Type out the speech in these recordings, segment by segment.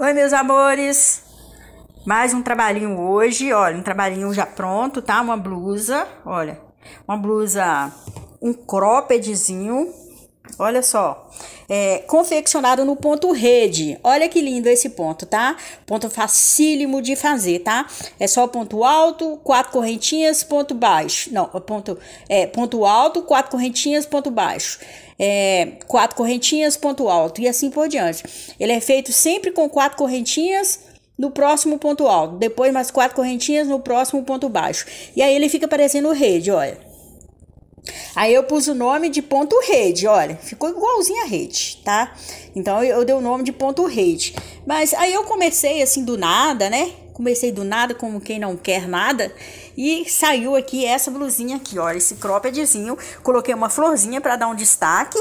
Oi, meus amores! Mais um trabalhinho hoje, olha, um trabalhinho já pronto, tá? Uma blusa, olha, uma blusa, um croppedzinho Olha só, é, confeccionado no ponto rede. Olha que lindo esse ponto, tá? Ponto facílimo de fazer, tá? É só ponto alto, quatro correntinhas, ponto baixo. Não, é ponto, é, ponto alto, quatro correntinhas, ponto baixo. É, quatro correntinhas, ponto alto e assim por diante. Ele é feito sempre com quatro correntinhas no próximo ponto alto, depois mais quatro correntinhas no próximo ponto baixo. E aí ele fica parecendo rede, olha. Aí eu pus o nome de ponto rede, olha, ficou igualzinho a rede, tá? Então eu, dei o nome de ponto rede. Mas aí eu comecei assim do nada, né? Comecei do nada, como quem não quer nada, e saiu aqui essa blusinha aqui, olha, esse croppedzinho. Coloquei uma florzinha para dar um destaque,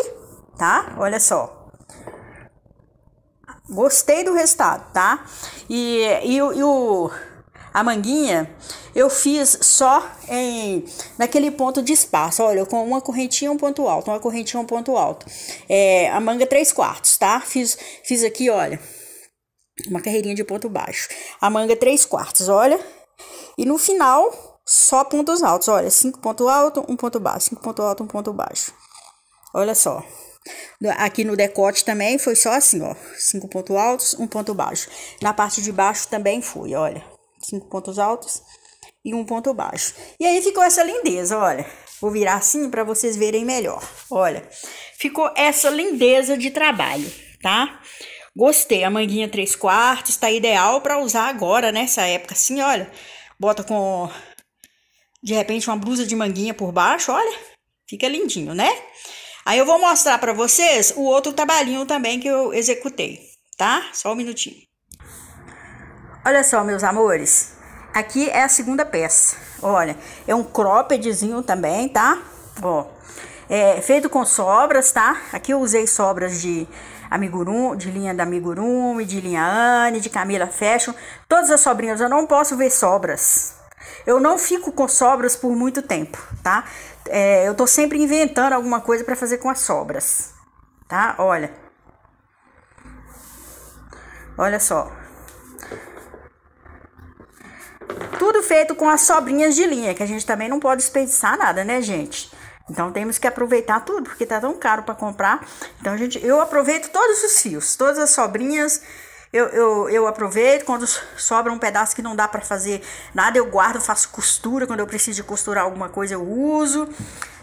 tá? Olha só. Gostei do resultado, tá? E, e, e o a manguinha, eu fiz só em naquele ponto de espaço. Olha, com uma correntinha, um ponto alto, uma correntinha, um ponto alto. É, a manga 3 é quartos, tá? Fiz, fiz aqui, olha, uma carreirinha de ponto baixo. A manga 3 é quartos, olha. E no final, só pontos altos. Olha, 5 ponto alto, um ponto baixo. 5 ponto alto, um ponto baixo. Olha só. Aqui no decote também foi só assim, ó. Cinco pontos altos, um ponto baixo. Na parte de baixo também foi, olha cinco pontos altos e um ponto baixo. E aí ficou essa lindeza, olha. Vou virar assim para vocês verem melhor. Olha, ficou essa lindeza de trabalho, tá? Gostei, a manguinha 3 quartos, tá ideal para usar agora, nessa né, época assim, olha. Bota com, de repente, uma blusa de manguinha por baixo, olha. Fica lindinho, né? Aí eu vou mostrar para vocês o outro trabalhinho também que eu executei, tá? Só um minutinho. Olha só, meus amores. Aqui é a segunda peça. Olha, é um croppedzinho também, tá? Ó, é feito com sobras, tá? Aqui eu usei sobras de amigurum, de linha da amigurumi, de linha Anne, de Camila Fashion. Todas as sobrinhas, eu não posso ver sobras. Eu não fico com sobras por muito tempo, tá? É, eu tô sempre inventando alguma coisa para fazer com as sobras, tá? Olha. Olha só. feito com as sobrinhas de linha, que a gente também não pode desperdiçar nada, né, gente? Então temos que aproveitar tudo, porque tá tão caro para comprar. Então, gente, eu aproveito todos os fios, todas as sobrinhas. Eu, eu, eu aproveito quando sobra um pedaço que não dá para fazer nada, eu guardo, faço costura. Quando eu preciso de costurar alguma coisa, eu uso.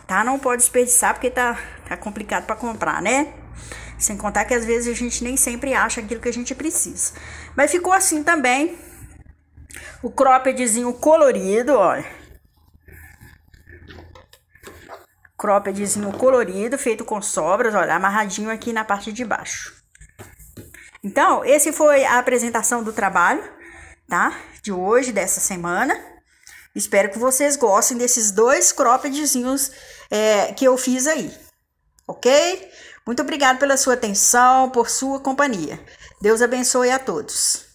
Tá? Não pode desperdiçar porque tá, tá complicado para comprar, né? Sem contar que às vezes a gente nem sempre acha aquilo que a gente precisa. Mas ficou assim também o croppedzinho colorido, olha. Croppedzinho colorido, feito com sobras, olha, amarradinho aqui na parte de baixo. Então, esse foi a apresentação do trabalho, tá? De hoje, dessa semana. Espero que vocês gostem desses dois croppedzinhos é, que eu fiz aí, ok? Muito obrigado pela sua atenção, por sua companhia. Deus abençoe a todos.